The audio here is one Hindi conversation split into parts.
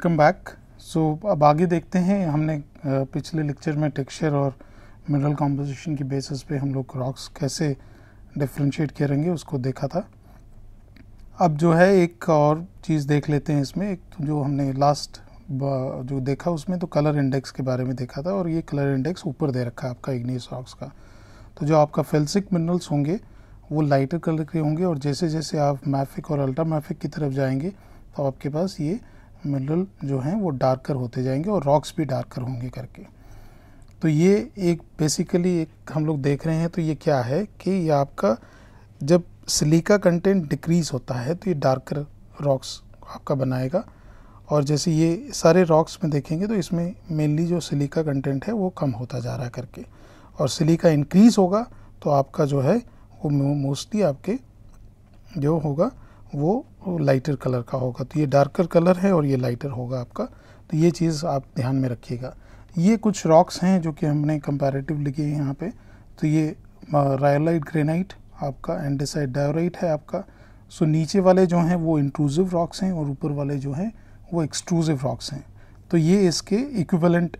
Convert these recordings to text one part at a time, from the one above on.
वेलकम बैक सो अब आगे देखते हैं हमने पिछले लेक्चर में टेक्सचर और मिनरल कॉम्पोजिशन की बेसिस पे हम लोग रॉक्स कैसे डिफ्रेंशिएट करेंगे उसको देखा था अब जो है एक और चीज़ देख लेते हैं इसमें एक जो हमने लास्ट जो देखा उसमें तो कलर इंडेक्स के बारे में देखा था और ये कलर इंडेक्स ऊपर दे रखा है आपका इग्नियस रॉक्स का तो जो आपका फेल्सिक मिनरल्स होंगे वो लाइटर कलर के होंगे और जैसे जैसे आप मैफिक और अल्ट्रा मैफिक की तरफ जाएंगे तो आपके पास ये मिनरल जो हैं वो डार्कर होते जाएंगे और रॉक्स भी डार्कर होंगे करके तो ये एक बेसिकली एक हम लोग देख रहे हैं तो ये क्या है कि ये आपका जब सिलिका कंटेंट डिक्रीज होता है तो ये डार्कर रॉक्स आपका बनाएगा और जैसे ये सारे रॉक्स में देखेंगे तो इसमें मेनली जो सिलिका कंटेंट है वो कम होता जा रहा है करके और सिलिका इंक्रीज़ होगा तो आपका जो है वो मोस्टली आपके जो होगा वो लाइटर कलर का होगा तो ये डार्कर कलर है और ये लाइटर होगा आपका तो ये चीज़ आप ध्यान में रखिएगा ये कुछ रॉक्स हैं जो कि हमने कंपैरेटिव लिखे हैं यहाँ पे तो ये रायोलाइट ग्रेनाइट आपका एंडेसाइड डायोराइट है आपका सो नीचे वाले जो हैं वो इंट्रूजिव रॉक्स हैं और ऊपर वाले जो हैं वो एक्सट्रूजिव रॉक्स हैं तो ये इसके इक्विवेलेंट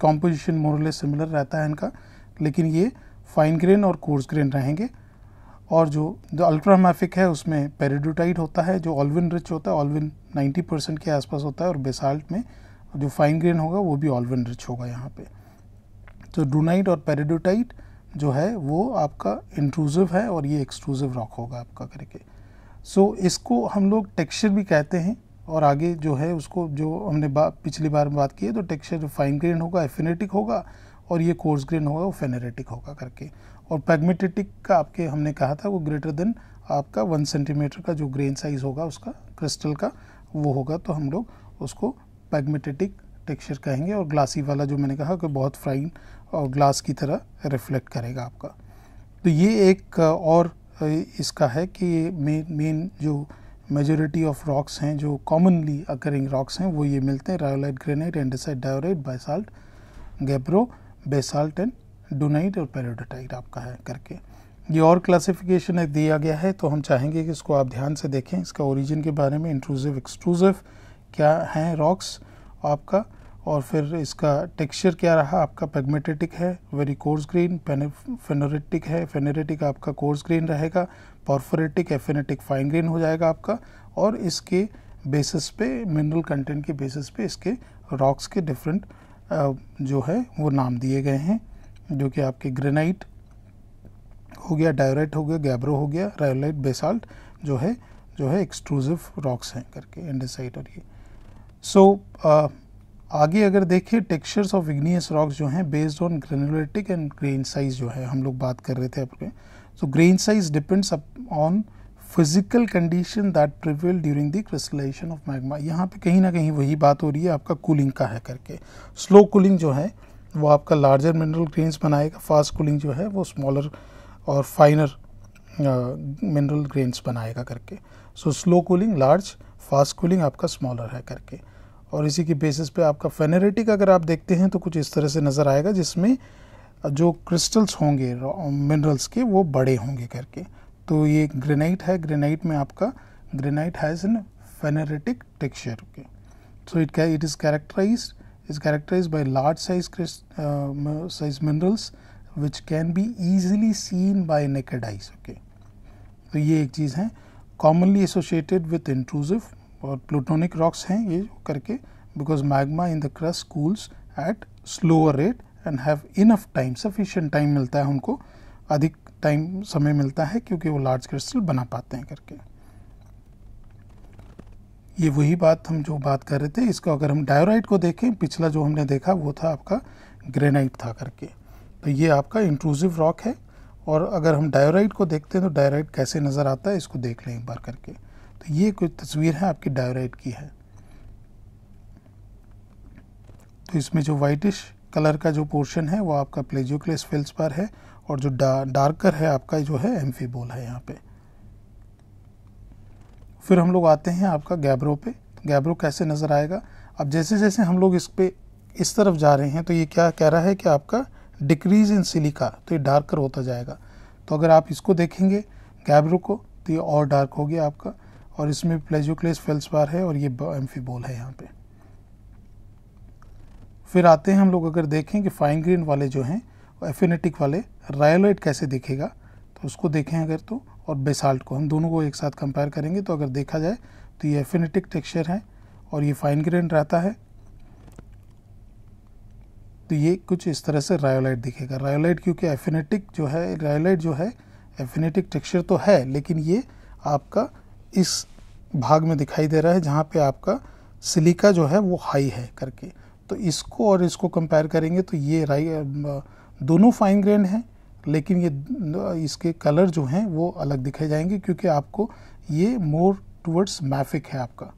कॉम्पोजिशन मोरले सिमिलर रहता है इनका लेकिन ये फाइन ग्रेन और कोर्स ग्रेन रहेंगे और जो जो अल्ट्रामाफिक है उसमें पेरिडोटाइट होता है जो ऑलविन रिच होता है ऑलविन 90 परसेंट के आसपास होता है और बेसाल्ट में जो फाइन ग्रेन होगा वो भी ऑलविन रिच होगा यहाँ पे तो डूनाइट और पेरिडोटाइट जो है वो आपका इंक्लूसिव है और ये एक्सक्लूसिव रॉक होगा आपका करके सो so, इसको हम लोग टेक्सचर भी कहते हैं और आगे जो है उसको जो हमने बा, पिछली बार बात की है तो टेक्सचर फाइन ग्रेन होगा एफिनेटिक होगा और ये कोर्स ग्रेन होगा वो फेनेरेटिक होगा करके और पैगमेटेटिक का आपके हमने कहा था वो ग्रेटर देन आपका वन सेंटीमीटर का जो ग्रेन साइज होगा उसका क्रिस्टल का वो होगा तो हम लोग उसको पैगमेटेटिक टेक्सचर कहेंगे और ग्लासी वाला जो मैंने कहा कि बहुत फाइन और ग्लास की तरह रिफ्लेक्ट करेगा आपका तो ये एक और इसका है कि मेन मेन जो मेजोरिटी ऑफ रॉक्स हैं जो कॉमनली अकरिंग रॉक्स हैं वो ये मिलते हैं rhyolite granite andesite diorite basalt gabbro basalt and dunite और पेरोडोटाइट आपका है करके ये और क्लासिफिकेशन दिया गया है तो हम चाहेंगे कि इसको आप ध्यान से देखें इसका ओरिजिन के बारे में इंक्लूसिव एक्सक्लूसिव क्या हैं रॉक्स आपका और फिर इसका टेक्सचर क्या रहा आपका पेगमेटेटिक है वेरी कोर्स ग्रीन फेनोरेटिक है फेनोरेटिक आपका कोर्स ग्रीन रहेगा पॉर्फोरेटिक एफेनेटिक फाइन ग्रीन हो जाएगा आपका और इसके बेसिस पे मिनरल कंटेंट के बेसिस पे इसके रॉक्स के डिफरेंट जो है वो नाम दिए गए हैं जो कि आपके ग्रेनाइट हो गया डायोराइट हो गया गैब्रो हो गया रायोलाइट बेसाल्ट जो है जो है एक्सट्रूजिव रॉक्स हैं करके एंडेसाइट और ये सो so, uh, आगे अगर देखें टेक्सचर्स ऑफ इग्नियस रॉक्स जो हैं based on granulitic and grain size जो है हम लोग बात कर रहे थे अपने so grain size depends on physical condition that prevail during the crystallization of magma यहाँ पे कहीं ना कहीं वही बात हो रही है आपका कूलिंग का है करके स्लो कूलिंग जो है वो आपका लार्जर मिनरल ग्रेन्स बनाएगा फास्ट कूलिंग जो है वो स्मॉलर और फाइनर मिनरल ग्रेन्स बनाएगा करके so slow cooling large fast cooling आपका स्मॉलर है करके और इसी के बेसिस पे आपका फेनेरेटिक अगर आप देखते हैं तो कुछ इस तरह से नज़र आएगा जिसमें जो क्रिस्टल्स होंगे मिनरल्स के वो बड़े होंगे करके तो ये ग्रेनाइट है ग्रेनाइट में आपका granite has an phaneritic texture के so it it is characterized is characterized by large size, uh, size minerals which can be easily seen by naked eyes. Okay. तो ये एक चीज़ है commonly associated with intrusive और plutonic rocks हैं ये करके because magma in the crust cools at slower rate and have enough time sufficient time मिलता है उनको अधिक time समय मिलता है क्योंकि वो large crystal बना पाते हैं करके ये वही बात हम जो बात कर रहे थे इसको अगर हम डायोराइट को देखें पिछला जो हमने देखा वो था आपका ग्रेनाइट था करके तो ये आपका इंट्रूसिव रॉक है और अगर हम डायोराइट को देखते हैं तो डायोराइट कैसे नज़र आता है इसको देख लें एक बार करके तो ये कुछ तस्वीर है आपकी डायोराइट की है तो इसमें जो वाइटिश कलर का जो पोर्शन है वो आपका प्लेजियोक्लेस पर है और जो डा, डार्कर है आपका जो है एम्फीबोल है यहाँ पे फिर हम लोग आते हैं आपका गैब्रो पे तो गैब्रो कैसे नज़र आएगा अब जैसे जैसे हम लोग इस पर इस तरफ जा रहे हैं तो ये क्या कह रहा है कि आपका डिक्रीज इन सिलिका तो ये डार्कर होता जाएगा तो अगर आप इसको देखेंगे गैब्रो को तो ये और डार्क हो गया आपका और इसमें प्लेजोक्लेस फेल्सवार है और ये एम्फीबोल है यहाँ पे फिर आते हैं हम लोग अगर देखें कि फाइन ग्रीन वाले जो हैं एफिनेटिक वाले रायलोइड कैसे दिखेगा तो उसको देखें अगर तो और बेसाल्ट को हम दोनों को एक साथ कंपेयर करेंगे तो अगर देखा जाए तो ये एफिनेटिक टेक्सचर है और ये फाइन ग्रेन रहता है तो ये कुछ इस तरह से रायोलाइट दिखेगा रायोलाइट क्योंकि एफिनेटिक जो है रायोलाइट जो है एफिनेटिक टेक्सचर तो है लेकिन ये आपका इस भाग में दिखाई दे रहा है जहाँ पे आपका सिलिका जो है वो हाई है करके तो इसको और इसको कंपेयर करेंगे तो ये दोनों फाइन ग्रेन हैं लेकिन ये इसके कलर जो हैं वो अलग दिखाई जाएंगे क्योंकि आपको ये मोर टूवर्ड्स मैफिक है आपका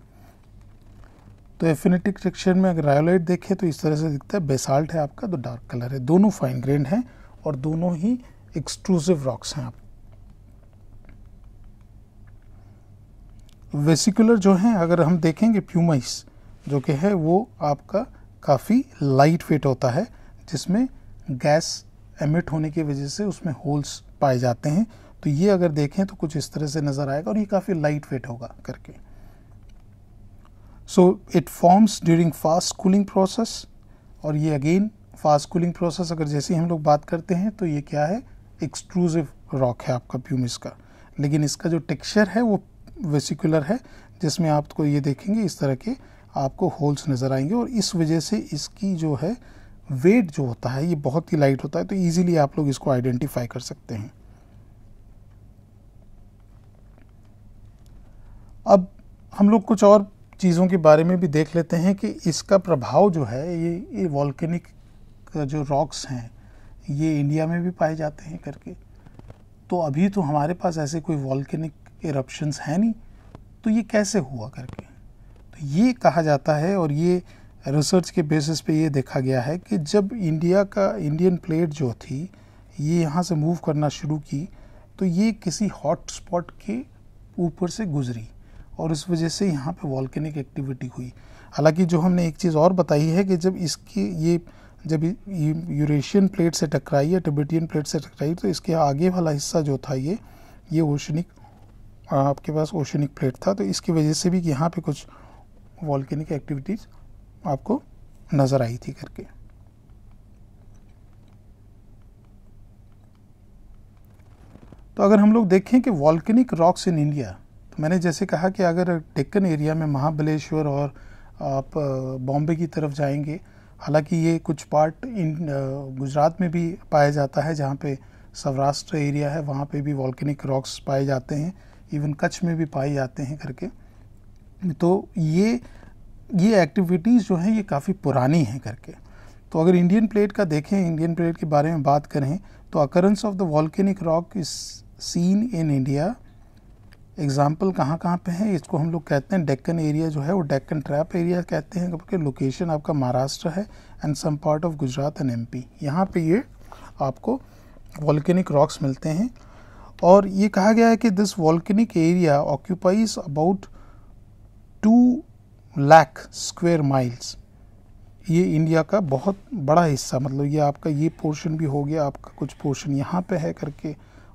तो एफिनेटिक टेक्सचर में अगर रायोलाइट देखें तो इस तरह से दिखता है बेसाल्ट है आपका तो डार्क कलर है दोनों फाइन ग्रेन है और दोनों ही एक्सक्लूसिव रॉक्स हैं आप वेसिकुलर जो हैं अगर हम देखेंगे प्यूमाइस जो कि है वो आपका काफ़ी लाइट वेट होता है जिसमें गैस एमिट होने की वजह से उसमें होल्स पाए जाते हैं तो ये अगर देखें तो कुछ इस तरह से नज़र आएगा और ये काफ़ी लाइट वेट होगा करके so it forms during fast cooling process और ये अगेन फास्ट कूलिंग प्रोसेस अगर जैसे ही हम लोग बात करते हैं तो ये क्या है एक्सक्लूसिव रॉक है आपका प्यूमिस का लेकिन इसका जो टेक्सचर है वो वेसिकुलर है जिसमें आपको तो ये देखेंगे इस तरह के आपको होल्स नज़र आएंगे और इस वजह से इसकी जो है वेट जो होता है ये बहुत ही लाइट होता है तो इजीली आप लोग इसको आइडेंटिफाई कर सकते हैं अब हम लोग कुछ और चीज़ों के बारे में भी देख लेते हैं कि इसका प्रभाव जो है ये ये वॉल्केनिक जो रॉक्स हैं ये इंडिया में भी पाए जाते हैं करके तो अभी तो हमारे पास ऐसे कोई वॉल्केनिक इरप्शंस हैं नहीं तो ये कैसे हुआ करके तो ये कहा जाता है और ये रिसर्च के बेसिस पे ये देखा गया है कि जब इंडिया का इंडियन प्लेट जो थी ये यहाँ से मूव करना शुरू की तो ये किसी हॉट स्पॉट के ऊपर से गुजरी और इस वजह से यहाँ पे वॉल्केनिक एक्टिविटी हुई हालांकि जो हमने एक चीज़ और बताई है कि जब इसकी ये जब यूरेशियन प्लेट से टकराई या टिबेटियन प्लेट से टकराई तो इसके आगे वाला हिस्सा जो था ये ये ओशनिक आपके पास ओशनिक प्लेट था तो इसकी वजह से भी यहाँ पे कुछ वॉल्केनिक एक्टिविटीज़ आपको नज़र आई थी करके तो अगर हम लोग देखें कि वॉल्कनिक रॉक्स इन इंडिया तो मैंने जैसे कहा कि अगर डेक्कन एरिया में महाबलेश्वर और आप बॉम्बे की तरफ जाएंगे हालांकि ये कुछ पार्ट इन गुजरात में भी पाया जाता है जहाँ पे सौराष्ट्र एरिया है वहाँ पे भी वॉल्कनिक रॉक्स पाए जाते हैं इवन कच्छ में भी पाए जाते हैं करके तो ये ये एक्टिविटीज़ जो हैं ये काफ़ी पुरानी हैं करके तो अगर इंडियन प्लेट का देखें इंडियन प्लेट के बारे में बात करें तो occurrence of the volcanic rock is seen in India example कहाँ कहाँ पे है इसको हम लोग कहते हैं डेक्कन एरिया जो है वो डेक्कन ट्रैप एरिया कहते हैं क्योंकि लोकेशन आपका महाराष्ट्र है and some part of Gujarat and MP यहाँ पे ये आपको वॉल्केनिक रॉक्स मिलते हैं और ये कहा गया है कि this volcanic area occupies about two lakh square miles ये इंडिया का बहुत बड़ा हिस्सा मतलब ये आपका ये पोर्शन भी हो गया आपका कुछ पोर्शन यहाँ पे है करके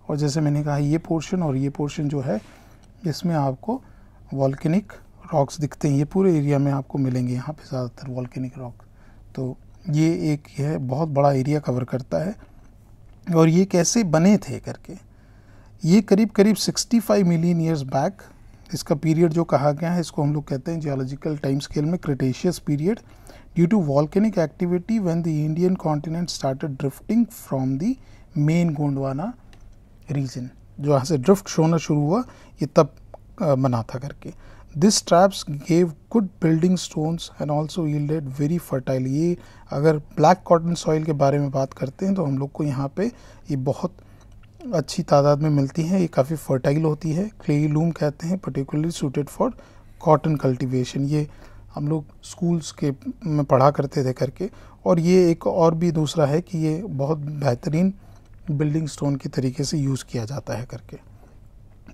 और जैसे मैंने कहा ये पोर्शन और ये पोर्शन जो है इसमें आपको वॉल्केनिक रॉक्स दिखते हैं ये पूरे एरिया में आपको मिलेंगे यहाँ पे ज़्यादातर वॉल्केनिक रॉक तो ये एक यह बहुत बड़ा एरिया कवर करता है और ये कैसे बने थे करके ये करीब करीब सिक्सटी मिलियन ईयर्स बैक इसका पीरियड जो कहा गया है इसको हम लोग कहते हैं जियोलॉजिकल टाइम स्केल में Cretaceous period due to volcanic activity when the Indian continent started drifting from the main Gondwana region जो यहाँ से ड्रिफ्ट होना शुरू हुआ ये तब बना था करके this traps gave good building stones and also yielded very fertile ये अगर ब्लैक कॉटन सॉइल के बारे में बात करते हैं तो हम लोग को यहाँ पे ये बहुत अच्छी तादाद में मिलती हैं ये काफ़ी फर्टाइल होती है क्लेई लूम कहते हैं particularly suited for cotton cultivation ये हम लोग स्कूल्स के में पढ़ा करते थे करके और ये एक और भी दूसरा है कि ये बहुत बेहतरीन बिल्डिंग स्टोन के तरीके से यूज़ किया जाता है करके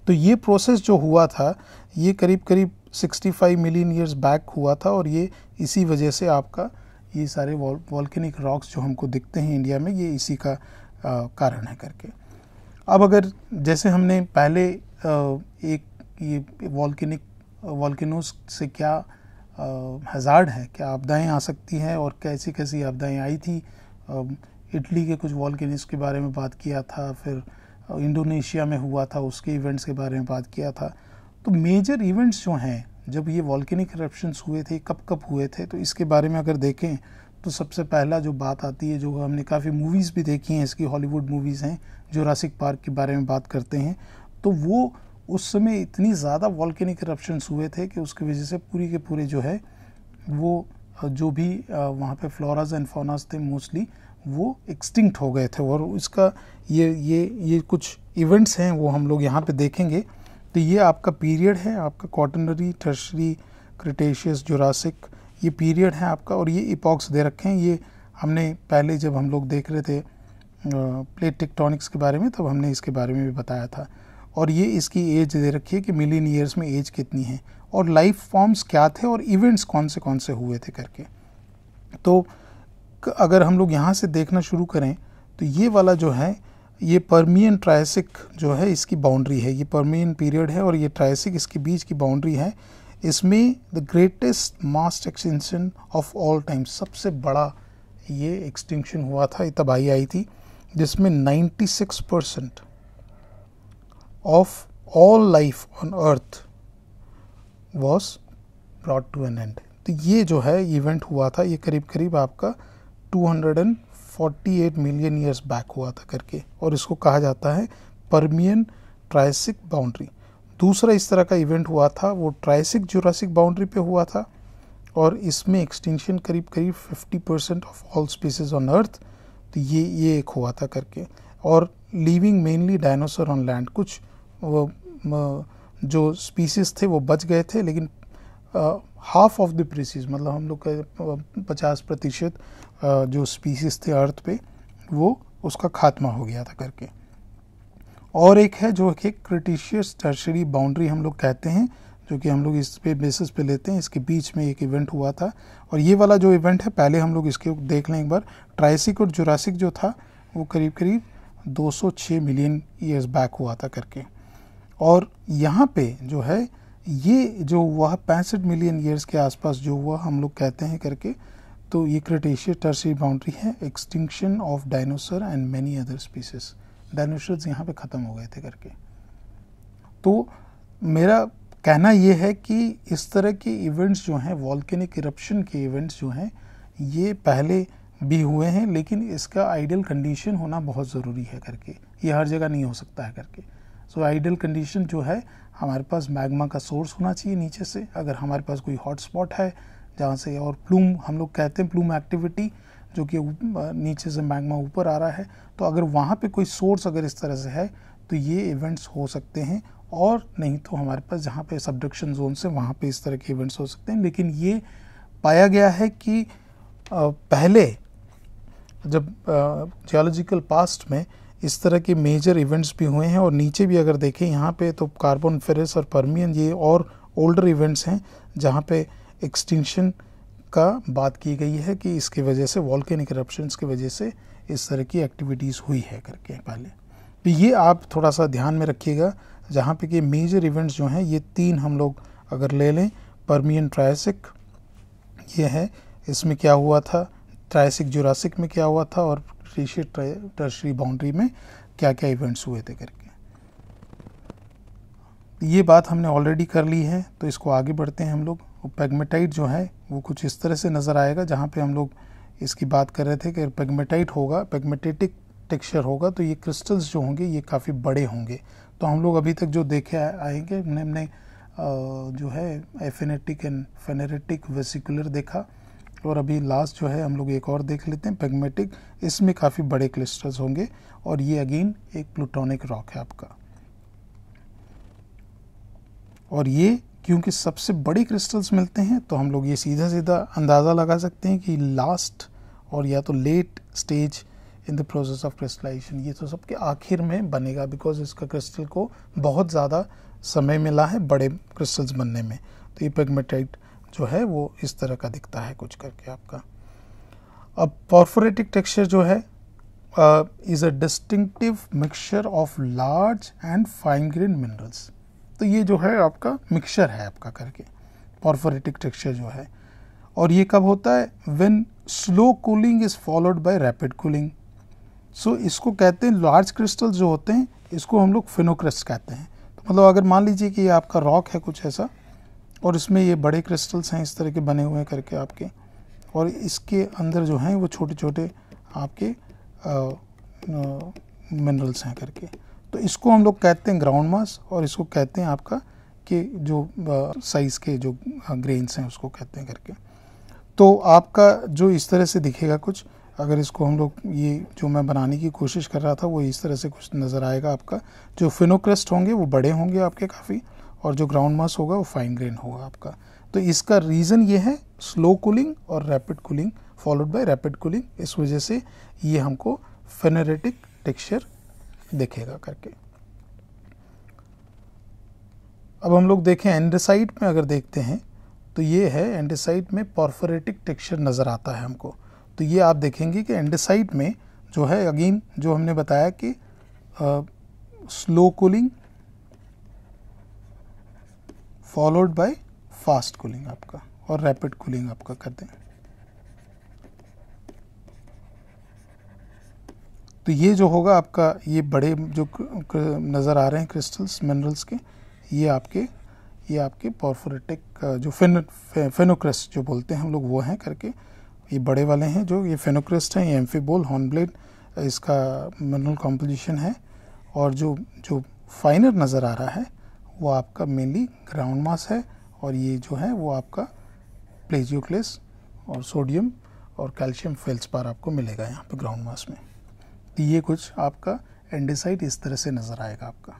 तो ये प्रोसेस जो हुआ था ये करीब करीब 65 मिलियन ईयर्स बैक हुआ था और ये इसी वजह से आपका ये सारे वॉल्केनिक रॉक्स जो हमको दिखते हैं इंडिया में ये इसी का आ, कारण है करके अब अगर जैसे हमने पहले एक ये वॉल्किनिक वॉल्किनोस से क्या हज़ार्ड है क्या आपदाएं आ सकती हैं और कैसी कैसी आपदाएं आई थी इटली के कुछ वॉल्केनिस के बारे में बात किया था फिर इंडोनेशिया में हुआ था उसके इवेंट्स के बारे में बात किया था तो मेजर इवेंट्स जो हैं जब ये वॉल्किनिक करप्शन हुए थे कब कब हुए थे तो इसके बारे में अगर देखें तो सबसे पहला जो बात आती है जो हमने काफ़ी मूवीज़ भी देखी हैं इसकी हॉलीवुड मूवीज़ हैं जो रासिक पार्क के बारे में बात करते हैं तो वो उस समय इतनी ज़्यादा वॉल्केनिक करप्शन हुए थे कि उसकी वजह से पूरी के पूरे जो है वो जो भी वहाँ पे फ्लोराज एंड फोनाज थे मोस्टली वो एक्सटिंक्ट हो गए थे और उसका ये ये ये कुछ इवेंट्स हैं वो हम लोग यहाँ पे देखेंगे तो ये आपका पीरियड है आपका कॉटनरी टर्शरी क्रिटेशियस जोरासिक ये पीरियड है आपका और ये इपॉक्स दे रखे हैं ये हमने पहले जब हम लोग देख रहे थे प्लेट टेक्टोनिक्स के बारे में तब हमने इसके बारे में भी बताया था और ये इसकी एज दे रखी है कि मिलियन ईयर्स में एज कितनी है और लाइफ फॉर्म्स क्या थे और इवेंट्स कौन से कौन से हुए थे करके तो अगर हम लोग यहाँ से देखना शुरू करें तो ये वाला जो है ये परमियन ट्रायसिक जो है इसकी बाउंड्री है ये परमियन पीरियड है और ये ट्रायसिक इसके बीच की बाउंड्री है इसमें the greatest mass extension of all time सबसे बड़ा ये एक्सटेंशन हुआ था तबाही आई थी जिसमें 96 percent of all life on earth was brought to an end तो ये जो है इवेंट हुआ था ये करीब करीब आपका 248 मिलियन ईयर्स बैक हुआ था करके और इसको कहा जाता है परमियन ट्राइसिक बाउंड्री दूसरा इस तरह का इवेंट हुआ था वो ट्राइसिक जुरासिक बाउंड्री पे हुआ था और इसमें एक्सटेंशन करीब करीब 50 percent of all species on earth तो ये ये एक हुआ था करके और living mainly dinosaur on land कुछ वो जो स्पीसीज थे वो बच गए थे लेकिन हाफ ऑफ द प्रीसीज मतलब हम लोग पचास प्रतिशत जो स्पीसीज थे अर्थ पे वो उसका खात्मा हो गया था करके और एक है जो कि क्रिटिशियस टर्शरी बाउंड्री हम लोग कहते हैं जो कि हम लोग इस पे बेसिस पे लेते हैं इसके बीच में एक इवेंट हुआ था और ये वाला जो इवेंट है पहले हम लोग इसके देख लें एक बार ट्राइसिक और जुरासिक जो था वो करीब करीब 206 मिलियन ईयर्स बैक हुआ था करके और यहाँ पे जो है ये जो हुआ पैंसठ मिलियन ईयर्स के आसपास जो हुआ हम लोग कहते हैं करके तो ये क्रिटेशियस टर्सरी बाउंड्री है extinction of dinosaur and many other species dinosaurs यहाँ पे ख़त्म हो गए थे करके तो मेरा कहना ये है कि इस तरह के इवेंट्स जो हैं वॉल्केनिक इरप्शन के इवेंट्स जो हैं ये पहले भी हुए हैं लेकिन इसका आइडियल कंडीशन होना बहुत ज़रूरी है करके ये हर जगह नहीं हो सकता है करके सो आइडियल कंडीशन जो है हमारे पास मैग्मा का सोर्स होना चाहिए नीचे से अगर हमारे पास कोई हॉट स्पॉट है जहाँ से और प्लूम हम लोग कहते हैं प्लूम एक्टिविटी जो कि नीचे से मैग्मा ऊपर आ रहा है तो अगर वहाँ पे कोई सोर्स अगर इस तरह से है तो ये इवेंट्स हो सकते हैं और नहीं तो हमारे पास जहाँ पे सबडक्शन जोन से वहाँ पे इस तरह के इवेंट्स हो सकते हैं लेकिन ये पाया गया है कि पहले जब जियोलॉजिकल पास्ट में इस तरह के मेजर इवेंट्स भी हुए हैं और नीचे भी अगर देखें यहाँ पे तो कार्बन फेरस और परमियन ये और ओल्डर इवेंट्स हैं जहाँ पे एक्सटिंक्शन का बात की गई है कि इसके वजह से वॉल्केनिक करप्शन की वजह से इस तरह की एक्टिविटीज़ हुई है करके पहले तो ये आप थोड़ा सा ध्यान में रखिएगा जहाँ पे कि मेजर इवेंट्स जो हैं ये तीन हम लोग अगर ले लें परमियन ट्रायसिक ये है इसमें क्या हुआ था ट्रायसिक जुरासिक में क्या हुआ था और ट्रेशियर ट्रशरी बाउंड्री में क्या क्या इवेंट्स हुए थे करके ये बात हमने ऑलरेडी कर ली है तो इसको आगे बढ़ते हैं हम लोग पेगमेटाइट जो है वो कुछ इस तरह से नज़र आएगा जहाँ पे हम लोग इसकी बात कर रहे थे कि पेगमेटाइट होगा पेगमेटेटिक टेक्सचर होगा तो ये क्रिस्टल्स जो होंगे ये काफ़ी बड़े होंगे तो हम लोग अभी तक जो देखे आएंगे हमने हमने जो है एफिनेटिक एंड फेनेरेटिक वेसिकुलर देखा और अभी लास्ट जो है हम लोग एक और देख लेते हैं पेगमेटिक इसमें काफ़ी बड़े क्लस्टर्स होंगे और ये अगेन एक प्लूटोनिक रॉक है आपका और ये क्योंकि सबसे बड़े क्रिस्टल्स मिलते हैं तो हम लोग ये सीधा सीधा अंदाज़ा लगा सकते हैं कि लास्ट और या तो late stage in the process of crystallization ये तो सबके आखिर में बनेगा बिकॉज इसका क्रिस्टल को बहुत ज़्यादा समय मिला है बड़े क्रिस्टल्स बनने में तो ये पेगमेटाइट जो है वो इस तरह का दिखता है कुछ करके आपका अब पॉर्फोरेटिक टेक्सचर जो है is a distinctive mixture of large and fine grain minerals तो ये जो है आपका मिक्सचर है आपका करके पॉर्फोरेटिक टेक्सचर जो है और ये कब होता है when slow cooling is followed by rapid cooling so इसको कहते हैं लार्ज क्रिस्टल जो होते हैं इसको हम लोग फिनोक्रस्ट कहते हैं तो मतलब अगर मान लीजिए कि ये आपका रॉक है कुछ ऐसा और इसमें ये बड़े क्रिस्टल्स हैं इस तरह के बने हुए हैं करके आपके और इसके अंदर जो हैं वो छोटे छोटे आपके मिनरल्स हैं करके तो इसको हम लोग कहते हैं ग्राउंड मास और इसको कहते हैं आपका कि जो साइज़ के जो ग्रेन्स हैं उसको कहते हैं करके तो आपका जो इस तरह से दिखेगा कुछ अगर इसको हम लोग ये जो मैं बनाने की कोशिश कर रहा था वो इस तरह से कुछ नज़र आएगा आपका जो फिनोक्रेस्ट होंगे वो बड़े होंगे आपके काफ़ी और जो ग्राउंड मास होगा वो फाइन ग्रेन होगा आपका तो इसका रीज़न ये है स्लो कूलिंग और rapid cooling followed by rapid cooling इस वजह से ये हमको फेनेरेटिक टेक्सचर देखेगा करके अब हम लोग देखें एंडेसाइट में अगर देखते हैं तो ये है एंडेसाइट में पॉर्फोरेटिक टेक्सचर नज़र आता है हमको तो ये आप देखेंगे कि एंडेसाइट में जो है अगेन जो हमने बताया कि आ, slow cooling followed by fast cooling आपका और रैपिड कूलिंग आपका कर दें तो ये जो होगा आपका ये बड़े जो नज़र आ रहे हैं क्रिस्टल्स मिनरल्स के ये आपके ये आपके पॉर्फोरेटिक जो फिन फे, जो बोलते हैं हम लोग वो हैं करके ये बड़े वाले हैं जो ये फेनोक्रिस्ट हैं ये एम्फीबोल हॉर्नब्लेड इसका मिनरल कॉम्पोजिशन है और जो जो फाइनर नज़र आ रहा है वो आपका मेनली ग्राउंड मास है और ये जो है वो आपका प्लेजियोक्लेस और सोडियम और कैल्शियम फेल्स पर आपको मिलेगा यहाँ पे ग्राउंड मास में तो ये कुछ आपका एंडिसाइड इस तरह से नज़र आएगा आपका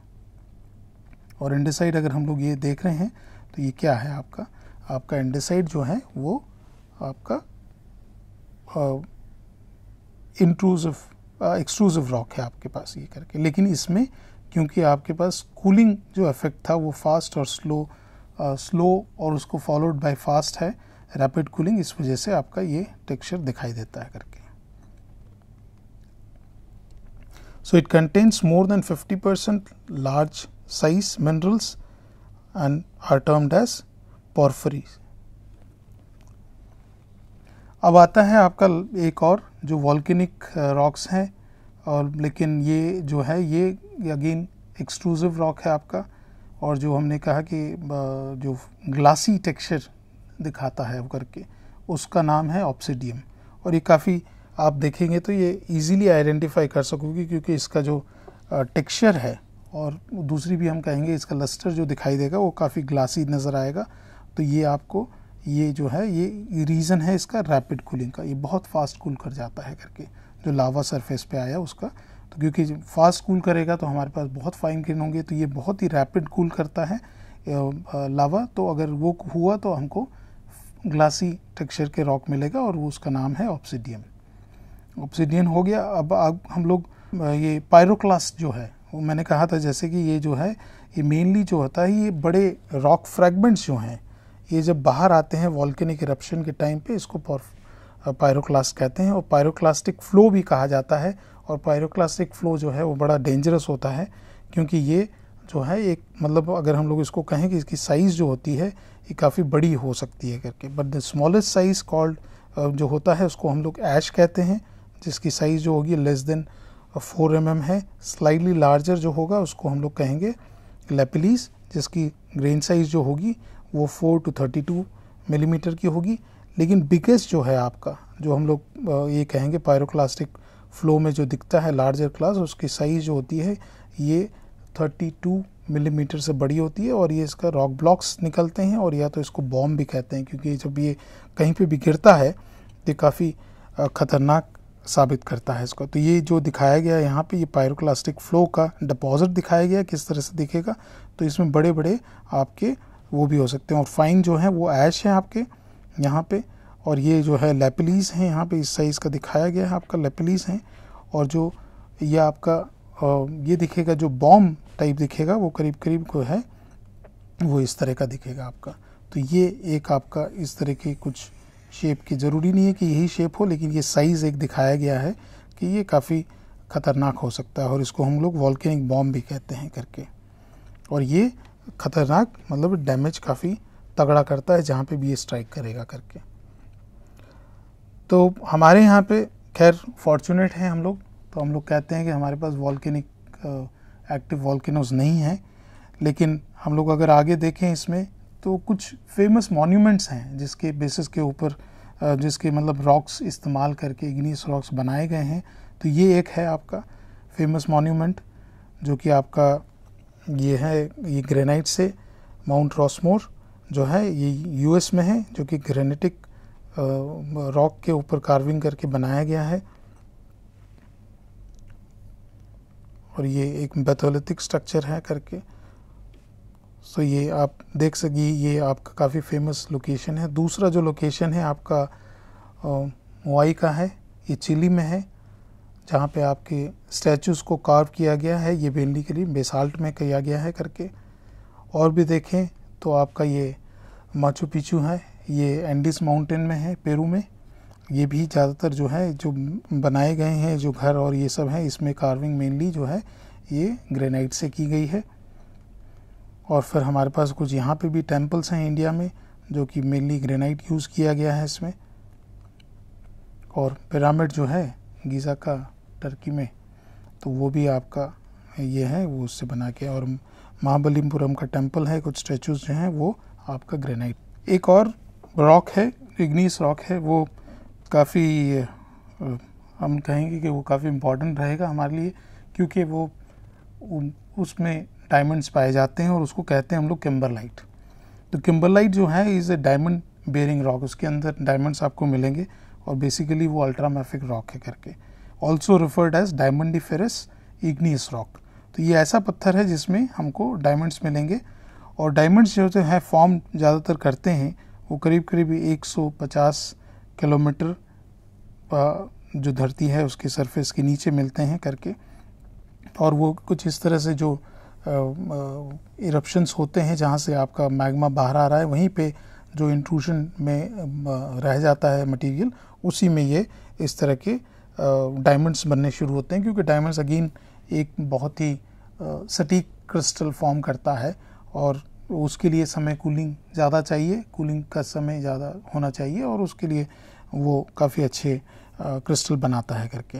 और एंडिसाइड अगर हम लोग ये देख रहे हैं तो ये क्या है आपका आपका एंडिसाइड जो है वो आपका इंट्रूजिव एक्सट्रूजिव रॉक है आपके पास ये करके लेकिन इसमें क्योंकि आपके पास कूलिंग जो इफेक्ट था वो फास्ट और स्लो स्लो uh, और उसको फॉलोड बाय फास्ट है रैपिड कूलिंग इस वजह से आपका ये टेक्सचर दिखाई देता है करके So it contains more than 50 large size minerals and are termed as porphyries. अब आता है आपका एक और जो वॉल्केनिक रॉक्स uh, हैं और लेकिन ये जो है ये अगेन एक्सक्लूसिव रॉक है आपका और जो हमने कहा कि uh, जो ग्लासी टेक्सचर दिखाता है करके उसका नाम है ऑप्सिडियम और ये काफ़ी आप देखेंगे तो ये इजीली आइडेंटिफाई कर सकोगे क्योंकि इसका जो टेक्सचर है और दूसरी भी हम कहेंगे इसका लस्टर जो दिखाई देगा वो काफ़ी ग्लासी नज़र आएगा तो ये आपको ये जो है ये रीज़न है इसका रैपिड कूलिंग का ये बहुत फास्ट कूल कर जाता है करके जो लावा सरफेस पे आया उसका तो क्योंकि फास्ट कूल करेगा तो हमारे पास बहुत फाइन किरण होंगे तो ये बहुत ही रैपिड कूल करता है लावा तो अगर वो हुआ तो हमको ग्लासी टेक्सचर के रॉक मिलेगा और वो उसका नाम है ऑप्सिडियम ऑप्सीडियन हो गया अब अब हम लोग ये पायरोक्लास्ट जो है वो मैंने कहा था जैसे कि ये जो है ये मेनली जो होता है ये बड़े रॉक फ्रैगमेंट्स जो हैं ये जब बाहर आते हैं वॉल्केनिक इरप्शन के टाइम पे इसको पायरोक्लास्ट कहते हैं और पायरोक्लास्टिक फ्लो भी कहा जाता है और पायरोक्लास्टिक फ्लो जो है वो बड़ा डेंजरस होता है क्योंकि ये जो है एक मतलब अगर हम लोग इसको कहें कि इसकी साइज़ जो होती है ये काफ़ी बड़ी हो सकती है करके but the smallest size called जो होता है उसको हम लोग ऐश कहते हैं जिसकी साइज़ जो होगी less than four M M है स्लाइडली लार्जर जो होगा उसको हम लोग कहेंगे लेपिलीस जिसकी ग्रेन साइज़ जो होगी वो four to thirty two millimetre की होगी लेकिन बिगेस्ट जो है आपका जो हम लोग uh, ये कहेंगे पायरोक्लास्टिक फ्लो में जो दिखता है लार्जर क्लास उसकी साइज़ जो होती है ये थर्टी टू मिलीमीटर से बड़ी होती है और ये इसका रॉक ब्लॉक्स निकलते हैं और या तो इसको बॉम्ब भी कहते हैं क्योंकि जब ये कहीं पे भी गिरता है तो काफ़ी uh, ख़तरनाक साबित करता है इसको तो ये जो दिखाया गया यहाँ पे ये पायरोक्लास्टिक फ्लो का डिपॉजिट दिखाया गया किस तरह से दिखेगा तो इसमें बड़े बड़े आपके वो भी हो सकते हैं और फाइन जो है वो ऐश है आपके यहाँ पे और ये जो है लेपलीस हैं यहाँ पे इस साइज़ का दिखाया गया है आपका लेपलीस हैं और जो ये आपका ये दिखेगा जो बॉम टाइप दिखेगा वो करीब करीब को है वो इस तरह का दिखेगा आपका तो ये एक आपका इस तरह की कुछ शेप की ज़रूरी नहीं है कि यही शेप हो लेकिन ये साइज़ एक दिखाया गया है कि ये काफ़ी ख़तरनाक हो सकता है और इसको हम लोग वॉल्केनिक बॉम्ब भी कहते हैं करके और ये ख़तरनाक मतलब डैमेज काफ़ी तगड़ा करता है जहाँ पे भी ये स्ट्राइक करेगा करके तो हमारे यहाँ पे खैर फॉर्चुनेट हैं हम लोग तो हम लोग कहते हैं कि हमारे पास वॉल्किनिक एक्टिव वॉल्किनोज नहीं है लेकिन हम लोग अगर आगे देखें इसमें तो कुछ फेमस मॉन्यूमेंट्स हैं जिसके बेसिस के ऊपर जिसके मतलब रॉक्स इस्तेमाल करके इग्नियस रॉक्स बनाए गए हैं तो ये एक है आपका फेमस मॉन्यूमेंट जो कि आपका ये है ये ग्रेनाइट से माउंट रॉसमोर जो है ये यूएस में है जो कि ग्रेनेटिक रॉक के ऊपर कार्विंग करके बनाया गया है और ये एक बेथोलिथिक स्ट्रक्चर है करके सो ये आप देख सकी ये आपका काफ़ी फेमस लोकेशन है दूसरा जो लोकेशन है आपका मुआई का है ये चिली में है जहाँ पे आपके स्टैचूज़ को कार्व किया गया है ये बेनली के लिए बेसाल्ट में किया गया है करके और भी देखें तो आपका ये माचू पिचू है ये एंडिस माउंटेन में है पेरू में ये भी ज़्यादातर जो है जो बनाए गए हैं जो घर और ये सब हैं इसमें कार्विंग मेनली जो है ये ग्रेनाइट से की गई है और फिर हमारे पास कुछ यहाँ पे भी टेम्पल्स हैं इंडिया में जो कि मेनली ग्रेनाइट यूज़ किया गया है इसमें और पिरामिड जो है गीज़ा का टर्की में तो वो भी आपका ये है वो उससे बना के और महाबलीपुरम का टेम्पल है कुछ स्टैचूज जो हैं वो आपका ग्रेनाइट एक और रॉक है इग्निस रॉक है वो काफ़ी हम कहेंगे कि वो काफ़ी इम्पोर्टेंट रहेगा हमारे लिए क्योंकि वो उसमें डायमंड्स पाए जाते हैं और उसको कहते हैं हम लोग किम्बरलाइट तो किम्बरलाइट जो है is a diamond bearing rock उसके अंदर डायमंड्स आपको मिलेंगे और बेसिकली वो अल्ट्रामेफिक रॉक है करके also referred as diamondiferous igneous rock तो ये ऐसा पत्थर है जिसमें हमको डायमंड्स मिलेंगे और डायमंड्स जो जो हैं फॉर्म ज़्यादातर करते हैं वो करीब करीब 150 किलोमीटर जो धरती है उसके सरफेस के नीचे मिलते हैं करके और वो कुछ इस तरह से जो इरप्शंस होते हैं जहाँ से आपका मैग्मा बाहर आ रहा है वहीं पे जो इंट्रूशन में रह जाता है मटेरियल उसी में ये इस तरह के डायमंड्स बनने शुरू होते हैं क्योंकि डायमंड्स अगेन एक बहुत ही सटीक क्रिस्टल फॉर्म करता है और उसके लिए समय कूलिंग ज़्यादा चाहिए कूलिंग का समय ज़्यादा होना चाहिए और उसके लिए वो काफ़ी अच्छे क्रिस्टल बनाता है करके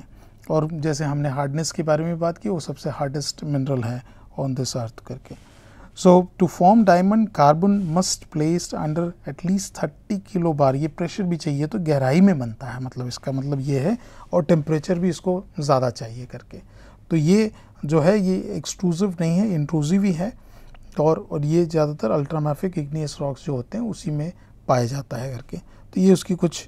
और जैसे हमने हार्डनेस के बारे में बात की वो सबसे हार्डेस्ट मिनरल है on this earth करके So to form diamond carbon must placed under at least 30 kilo bar ये प्रेशर भी चाहिए तो गहराई में बनता है मतलब इसका मतलब ये है और टेम्परेचर भी इसको ज़्यादा चाहिए करके तो ये जो है ये एक्सक्लूसिव नहीं है इंक्लूसिव ही है और और ये ज़्यादातर अल्ट्रामाफिक इग्नियस रॉक्स जो होते हैं उसी में पाया जाता है करके तो ये उसकी कुछ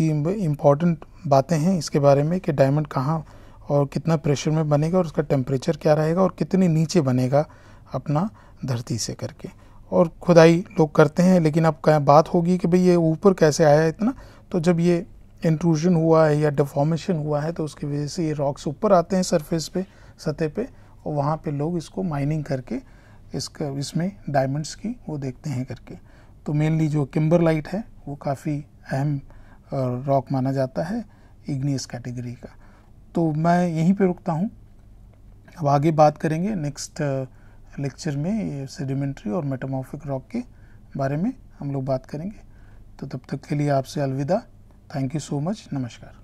इम्पॉर्टेंट बातें हैं इसके बारे में कि डायमंड कहाँ और कितना प्रेशर में बनेगा और उसका टेम्परेचर क्या रहेगा और कितने नीचे बनेगा अपना धरती से करके और खुदाई लोग करते हैं लेकिन अब क्या बात होगी कि भाई ये ऊपर कैसे आया इतना तो जब ये इंट्रूजन हुआ है या डिफॉर्मेशन हुआ है तो उसकी वजह से ये रॉक्स ऊपर आते हैं सरफेस पे सतह पे और वहाँ पे लोग इसको माइनिंग करके इसका इसमें डायमंड्स की वो देखते हैं करके तो मेनली जो किम्बर लाइट है वो काफ़ी अहम रॉक माना जाता है इग्नियस कैटेगरी का तो मैं यहीं पे रुकता हूँ अब आगे बात करेंगे नेक्स्ट लेक्चर में सेडिमेंट्री और मेटामोफिक रॉक के बारे में हम लोग बात करेंगे तो तब तक के लिए आपसे अलविदा थैंक यू सो मच नमस्कार